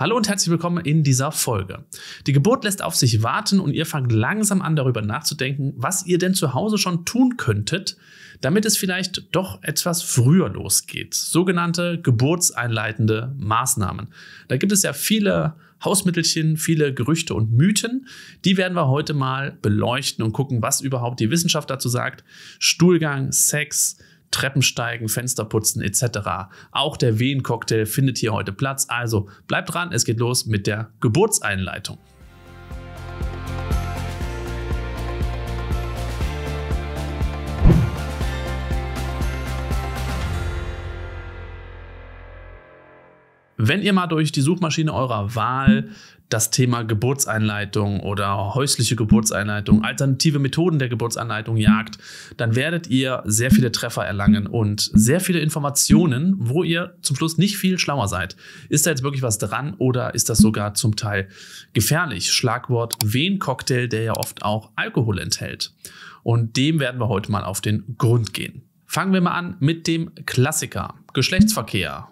Hallo und herzlich willkommen in dieser Folge. Die Geburt lässt auf sich warten und ihr fangt langsam an darüber nachzudenken, was ihr denn zu Hause schon tun könntet, damit es vielleicht doch etwas früher losgeht. Sogenannte geburtseinleitende Maßnahmen. Da gibt es ja viele Hausmittelchen, viele Gerüchte und Mythen. Die werden wir heute mal beleuchten und gucken, was überhaupt die Wissenschaft dazu sagt. Stuhlgang, Sex, Treppensteigen, Fensterputzen etc. Auch der Wehencocktail findet hier heute Platz. Also bleibt dran, es geht los mit der Geburtseinleitung. Wenn ihr mal durch die Suchmaschine eurer Wahl das Thema Geburtseinleitung oder häusliche Geburtseinleitung, alternative Methoden der Geburtseinleitung jagt, dann werdet ihr sehr viele Treffer erlangen und sehr viele Informationen, wo ihr zum Schluss nicht viel schlauer seid. Ist da jetzt wirklich was dran oder ist das sogar zum Teil gefährlich? Schlagwort Wehencocktail, der ja oft auch Alkohol enthält. Und dem werden wir heute mal auf den Grund gehen. Fangen wir mal an mit dem Klassiker Geschlechtsverkehr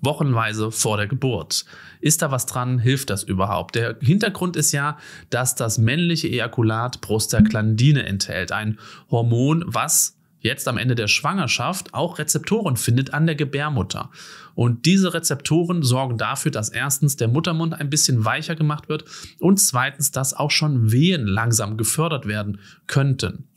wochenweise vor der Geburt. Ist da was dran? Hilft das überhaupt? Der Hintergrund ist ja, dass das männliche Ejakulat Prostaglandine enthält, ein Hormon, was jetzt am Ende der Schwangerschaft auch Rezeptoren findet an der Gebärmutter. Und diese Rezeptoren sorgen dafür, dass erstens der Muttermund ein bisschen weicher gemacht wird und zweitens, dass auch schon Wehen langsam gefördert werden könnten.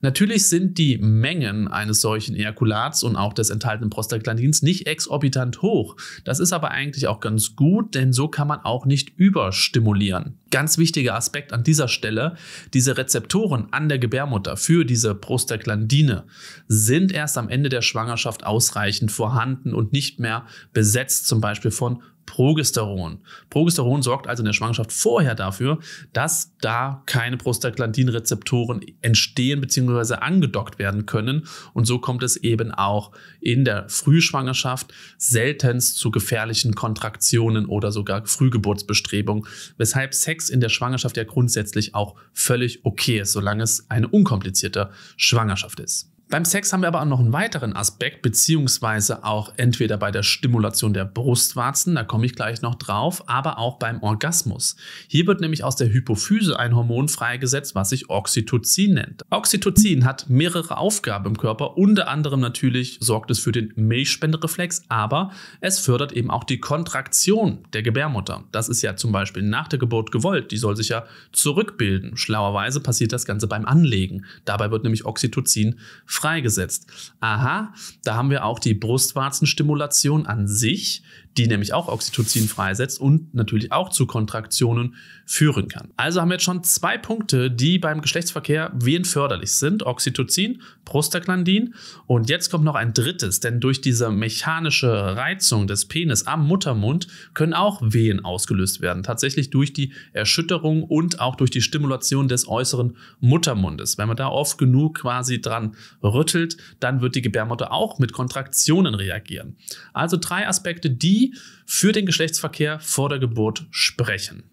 Natürlich sind die Mengen eines solchen Ejakulats und auch des enthaltenen Prostaglandins nicht exorbitant hoch. Das ist aber eigentlich auch ganz gut, denn so kann man auch nicht überstimulieren. Ganz wichtiger Aspekt an dieser Stelle, diese Rezeptoren an der Gebärmutter für diese Prostaglandine sind erst am Ende der Schwangerschaft ausreichend vorhanden und nicht mehr besetzt, zum Beispiel von Progesteron. Progesteron sorgt also in der Schwangerschaft vorher dafür, dass da keine Prostaglandinrezeptoren entstehen bzw. angedockt werden können. Und so kommt es eben auch in der Frühschwangerschaft seltenst zu gefährlichen Kontraktionen oder sogar Frühgeburtsbestrebungen, weshalb Sex in der Schwangerschaft ja grundsätzlich auch völlig okay ist, solange es eine unkomplizierte Schwangerschaft ist. Beim Sex haben wir aber auch noch einen weiteren Aspekt, beziehungsweise auch entweder bei der Stimulation der Brustwarzen, da komme ich gleich noch drauf, aber auch beim Orgasmus. Hier wird nämlich aus der Hypophyse ein Hormon freigesetzt, was sich Oxytocin nennt. Oxytocin hat mehrere Aufgaben im Körper, unter anderem natürlich sorgt es für den Milchspendereflex, aber es fördert eben auch die Kontraktion der Gebärmutter. Das ist ja zum Beispiel nach der Geburt gewollt, die soll sich ja zurückbilden. Schlauerweise passiert das Ganze beim Anlegen. Dabei wird nämlich Oxytocin freigesetzt. Aha, da haben wir auch die Brustwarzenstimulation an sich, die nämlich auch Oxytocin freisetzt und natürlich auch zu Kontraktionen führen kann. Also haben wir jetzt schon zwei Punkte, die beim Geschlechtsverkehr wehenförderlich sind. Oxytocin, Prostaglandin und jetzt kommt noch ein drittes, denn durch diese mechanische Reizung des Penis am Muttermund können auch Wehen ausgelöst werden. Tatsächlich durch die Erschütterung und auch durch die Stimulation des äußeren Muttermundes. Wenn man da oft genug quasi dran rüttelt, dann wird die Gebärmutter auch mit Kontraktionen reagieren. Also drei Aspekte, die für den Geschlechtsverkehr vor der Geburt sprechen.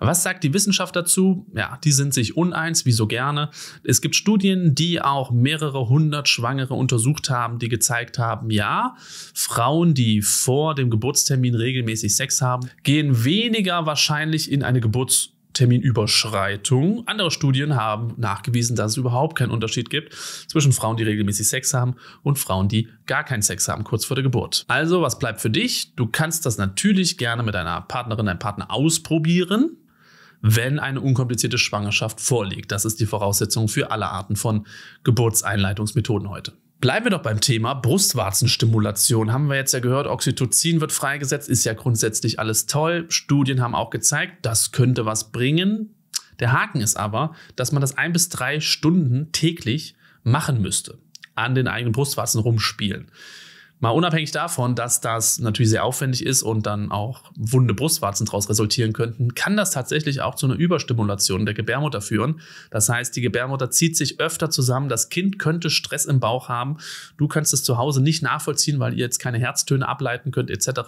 Was sagt die Wissenschaft dazu? Ja, die sind sich uneins, wie so gerne. Es gibt Studien, die auch mehrere hundert Schwangere untersucht haben, die gezeigt haben, ja, Frauen, die vor dem Geburtstermin regelmäßig Sex haben, gehen weniger wahrscheinlich in eine Geburts- Terminüberschreitung. Andere Studien haben nachgewiesen, dass es überhaupt keinen Unterschied gibt zwischen Frauen, die regelmäßig Sex haben und Frauen, die gar keinen Sex haben, kurz vor der Geburt. Also, was bleibt für dich? Du kannst das natürlich gerne mit deiner Partnerin, deinem Partner ausprobieren, wenn eine unkomplizierte Schwangerschaft vorliegt. Das ist die Voraussetzung für alle Arten von Geburtseinleitungsmethoden heute. Bleiben wir doch beim Thema Brustwarzenstimulation. Haben wir jetzt ja gehört, Oxytocin wird freigesetzt, ist ja grundsätzlich alles toll. Studien haben auch gezeigt, das könnte was bringen. Der Haken ist aber, dass man das ein bis drei Stunden täglich machen müsste. An den eigenen Brustwarzen rumspielen. Mal unabhängig davon, dass das natürlich sehr aufwendig ist und dann auch wunde Brustwarzen daraus resultieren könnten, kann das tatsächlich auch zu einer Überstimulation der Gebärmutter führen. Das heißt, die Gebärmutter zieht sich öfter zusammen, das Kind könnte Stress im Bauch haben, du kannst es zu Hause nicht nachvollziehen, weil ihr jetzt keine Herztöne ableiten könnt etc.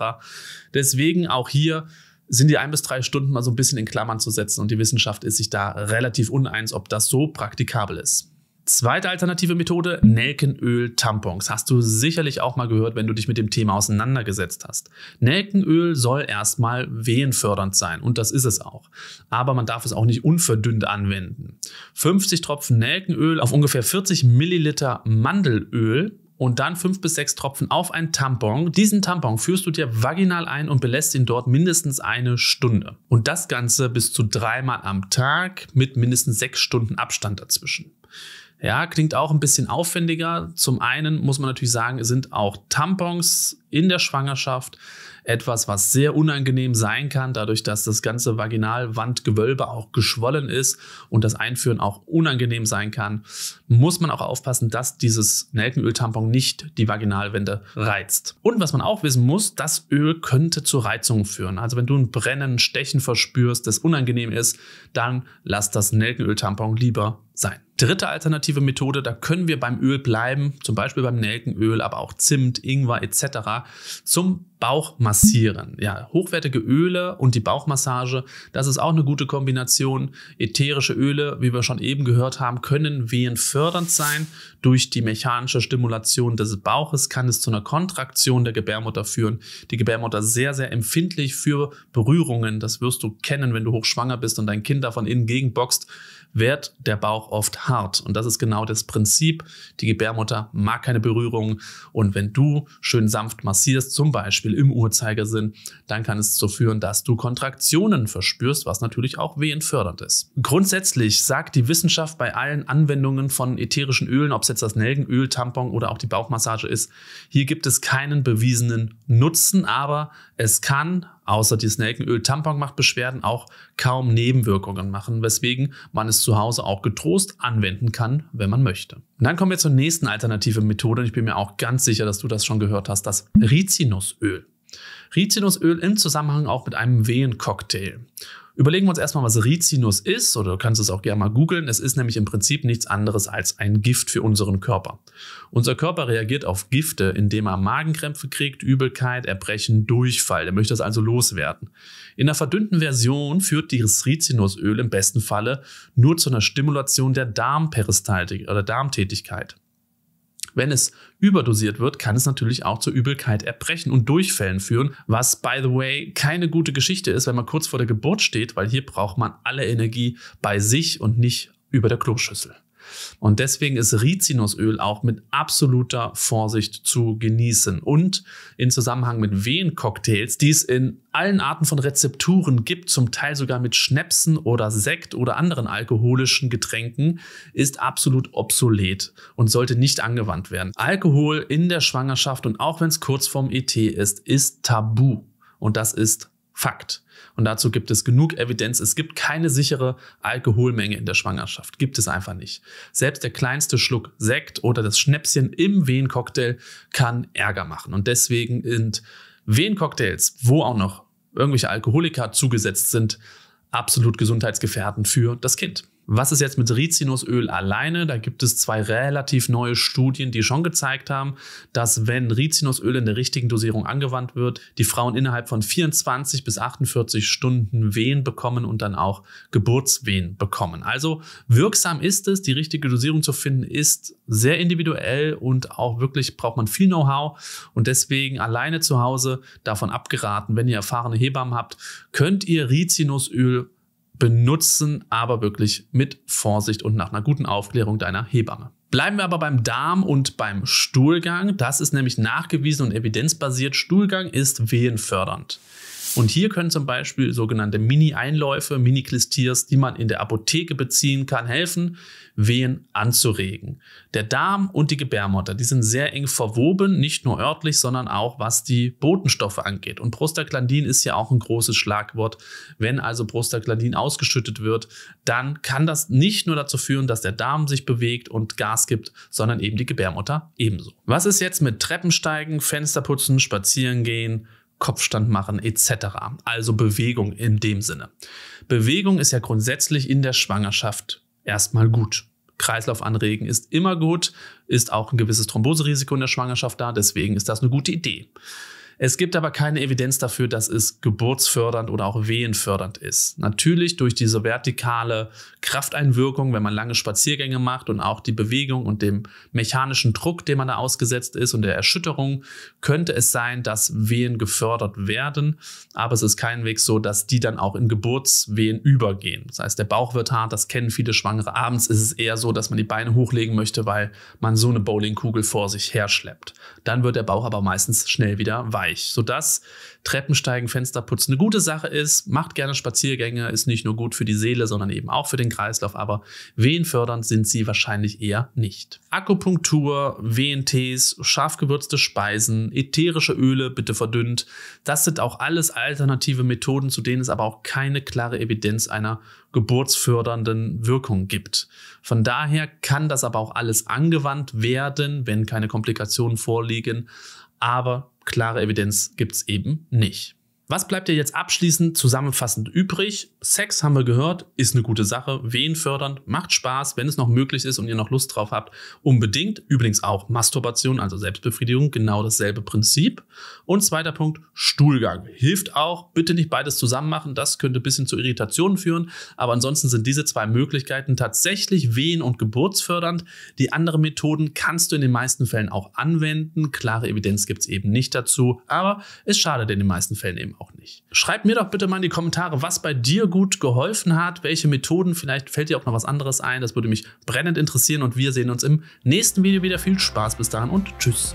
Deswegen auch hier sind die ein bis drei Stunden mal so ein bisschen in Klammern zu setzen und die Wissenschaft ist sich da relativ uneins, ob das so praktikabel ist. Zweite alternative Methode, Nelkenöl-Tampons. Hast du sicherlich auch mal gehört, wenn du dich mit dem Thema auseinandergesetzt hast. Nelkenöl soll erstmal wehenfördernd sein und das ist es auch. Aber man darf es auch nicht unverdünnt anwenden. 50 Tropfen Nelkenöl auf ungefähr 40 Milliliter Mandelöl und dann 5 bis 6 Tropfen auf ein Tampon. Diesen Tampon führst du dir vaginal ein und belässt ihn dort mindestens eine Stunde. Und das Ganze bis zu dreimal am Tag mit mindestens 6 Stunden Abstand dazwischen. Ja, klingt auch ein bisschen aufwendiger. Zum einen muss man natürlich sagen, sind auch Tampons in der Schwangerschaft etwas, was sehr unangenehm sein kann, dadurch, dass das ganze Vaginalwandgewölbe auch geschwollen ist und das Einführen auch unangenehm sein kann, muss man auch aufpassen, dass dieses Nelkenöltampon nicht die Vaginalwände reizt. Und was man auch wissen muss, das Öl könnte zu Reizungen führen. Also wenn du ein Brennen, Stechen verspürst, das unangenehm ist, dann lass das Nelkenöltampon lieber sein. Dritte alternative Methode, da können wir beim Öl bleiben, zum Beispiel beim Nelkenöl, aber auch Zimt, Ingwer etc. zum Bauch massieren. Ja, hochwertige Öle und die Bauchmassage, das ist auch eine gute Kombination. Ätherische Öle, wie wir schon eben gehört haben, können wehenfördernd sein. Durch die mechanische Stimulation des Bauches kann es zu einer Kontraktion der Gebärmutter führen. Die Gebärmutter ist sehr, sehr empfindlich für Berührungen. Das wirst du kennen, wenn du hochschwanger bist und dein Kind da von innen gegenboxt, wird der Bauch oft hart. Und das ist genau das Prinzip. Die Gebärmutter mag keine Berührung. Und wenn du schön sanft massierst, zum Beispiel, Beispiel im Uhrzeigersinn, dann kann es dazu führen, dass du Kontraktionen verspürst, was natürlich auch wehenfördernd ist. Grundsätzlich sagt die Wissenschaft bei allen Anwendungen von ätherischen Ölen, ob es jetzt das Nelkenöl, Tampon oder auch die Bauchmassage ist, hier gibt es keinen bewiesenen Nutzen, aber es kann außer die Nelkenöl Tampon macht Beschwerden auch kaum Nebenwirkungen machen, weswegen man es zu Hause auch getrost anwenden kann, wenn man möchte. Und dann kommen wir zur nächsten alternativen Methode und ich bin mir auch ganz sicher, dass du das schon gehört hast, das Rizinusöl. Rizinusöl im Zusammenhang auch mit einem Wehencocktail. Überlegen wir uns erstmal, was Rizinus ist, oder du kannst es auch gerne mal googeln. Es ist nämlich im Prinzip nichts anderes als ein Gift für unseren Körper. Unser Körper reagiert auf Gifte, indem er Magenkrämpfe kriegt, Übelkeit, Erbrechen, Durchfall. Er möchte das also loswerden. In der verdünnten Version führt dieses Rizinusöl im besten Falle nur zu einer Stimulation der Darmperistaltik oder Darmtätigkeit. Wenn es überdosiert wird, kann es natürlich auch zur Übelkeit, Erbrechen und Durchfällen führen, was, by the way, keine gute Geschichte ist, wenn man kurz vor der Geburt steht, weil hier braucht man alle Energie bei sich und nicht über der Kloschüssel. Und deswegen ist Rizinusöl auch mit absoluter Vorsicht zu genießen. Und in Zusammenhang mit Wehencocktails, die es in allen Arten von Rezepturen gibt, zum Teil sogar mit Schnäpsen oder Sekt oder anderen alkoholischen Getränken, ist absolut obsolet und sollte nicht angewandt werden. Alkohol in der Schwangerschaft und auch wenn es kurz vorm ET ist, ist tabu. Und das ist Fakt. Und dazu gibt es genug Evidenz. Es gibt keine sichere Alkoholmenge in der Schwangerschaft. Gibt es einfach nicht. Selbst der kleinste Schluck Sekt oder das Schnäpschen im Wehencocktail kann Ärger machen. Und deswegen sind Wehencocktails, wo auch noch irgendwelche Alkoholiker zugesetzt sind, absolut gesundheitsgefährdend für das Kind. Was ist jetzt mit Rizinusöl alleine? Da gibt es zwei relativ neue Studien, die schon gezeigt haben, dass wenn Rizinusöl in der richtigen Dosierung angewandt wird, die Frauen innerhalb von 24 bis 48 Stunden Wehen bekommen und dann auch Geburtswehen bekommen. Also wirksam ist es, die richtige Dosierung zu finden, ist sehr individuell und auch wirklich braucht man viel Know-how und deswegen alleine zu Hause davon abgeraten. Wenn ihr erfahrene Hebammen habt, könnt ihr Rizinusöl benutzen, aber wirklich mit Vorsicht und nach einer guten Aufklärung deiner Hebamme. Bleiben wir aber beim Darm und beim Stuhlgang. Das ist nämlich nachgewiesen und evidenzbasiert. Stuhlgang ist wehenfördernd. Und hier können zum Beispiel sogenannte Mini-Einläufe, Mini-Klistiers, die man in der Apotheke beziehen kann, helfen, Wehen anzuregen. Der Darm und die Gebärmutter, die sind sehr eng verwoben, nicht nur örtlich, sondern auch was die Botenstoffe angeht. Und Prostaglandin ist ja auch ein großes Schlagwort. Wenn also Prostaglandin ausgeschüttet wird, dann kann das nicht nur dazu führen, dass der Darm sich bewegt und Gas gibt, sondern eben die Gebärmutter ebenso. Was ist jetzt mit Treppensteigen, Fensterputzen, Spazieren gehen? Kopfstand machen etc. Also Bewegung in dem Sinne. Bewegung ist ja grundsätzlich in der Schwangerschaft erstmal gut. Kreislauf anregen ist immer gut, ist auch ein gewisses Thromboserisiko in der Schwangerschaft da, deswegen ist das eine gute Idee. Es gibt aber keine Evidenz dafür, dass es geburtsfördernd oder auch wehenfördernd ist. Natürlich durch diese vertikale Krafteinwirkung, wenn man lange Spaziergänge macht und auch die Bewegung und dem mechanischen Druck, den man da ausgesetzt ist und der Erschütterung, könnte es sein, dass Wehen gefördert werden. Aber es ist keinwegs so, dass die dann auch in Geburtswehen übergehen. Das heißt, der Bauch wird hart, das kennen viele Schwangere. Abends ist es eher so, dass man die Beine hochlegen möchte, weil man so eine Bowlingkugel vor sich herschleppt. Dann wird der Bauch aber meistens schnell wieder weich. Bereich, sodass Treppensteigen, Fensterputzen eine gute Sache ist. Macht gerne Spaziergänge, ist nicht nur gut für die Seele, sondern eben auch für den Kreislauf. Aber wehenfördernd sind sie wahrscheinlich eher nicht. Akupunktur, WNTs, scharf gewürzte Speisen, ätherische Öle, bitte verdünnt. Das sind auch alles alternative Methoden, zu denen es aber auch keine klare Evidenz einer geburtsfördernden Wirkung gibt. Von daher kann das aber auch alles angewandt werden, wenn keine Komplikationen vorliegen. Aber klare Evidenz gibt es eben nicht. Was bleibt dir jetzt abschließend zusammenfassend übrig? Sex haben wir gehört, ist eine gute Sache, wehenfördernd, macht Spaß, wenn es noch möglich ist und ihr noch Lust drauf habt, unbedingt. Übrigens auch Masturbation, also Selbstbefriedigung, genau dasselbe Prinzip. Und zweiter Punkt, Stuhlgang. Hilft auch, bitte nicht beides zusammen machen, das könnte ein bisschen zu Irritationen führen, aber ansonsten sind diese zwei Möglichkeiten tatsächlich wehen- und geburtsfördernd. Die anderen Methoden kannst du in den meisten Fällen auch anwenden, klare Evidenz gibt es eben nicht dazu, aber es schadet in den meisten Fällen eben auch nicht. Schreib mir doch bitte mal in die Kommentare, was bei dir gut geholfen hat, welche Methoden, vielleicht fällt dir auch noch was anderes ein. Das würde mich brennend interessieren und wir sehen uns im nächsten Video wieder. Viel Spaß bis dahin und tschüss.